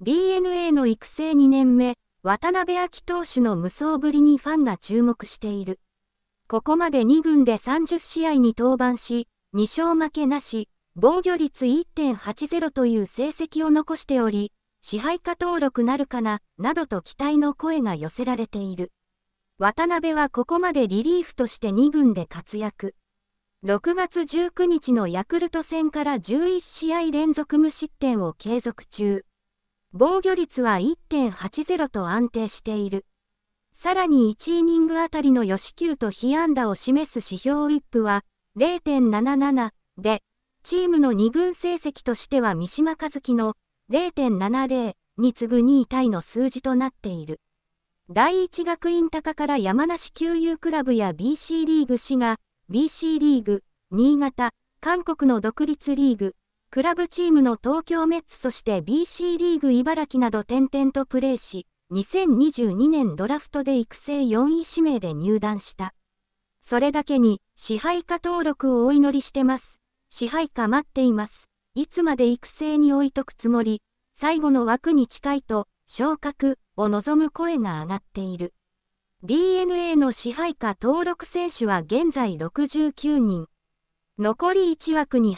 DNA の育成2年目、渡辺明投手の無双ぶりにファンが注目している。ここまで2軍で30試合に登板し、2勝負けなし、防御率1.80という成績を残しており、支配下登録なるかな、などと期待の声が寄せられている。渡辺はここまでリリーフとして2軍で活躍。6月19日のヤクルト戦から11試合連続無失点を継続中。防御率は1.80と安定している。さらに1イニングあたりの吉球と被安打を示す指標ウィップは0.77で、チームの2軍成績としては三島和樹の0.70に次ぐ2位タイの数字となっている。第一学院高から山梨給油クラブや BC リーグ滋賀、BC リーグ、新潟、韓国の独立リーグ、クラブチームの東京メッツそして BC リーグ茨城など転々とプレーし、2022年ドラフトで育成4位指名で入団した。それだけに、支配下登録をお祈りしてます。支配下待っています。いつまで育成に置いとくつもり、最後の枠に近いと、昇格を望む声が上がっている。DNA の支配下登録選手は現在69人。残り1枠に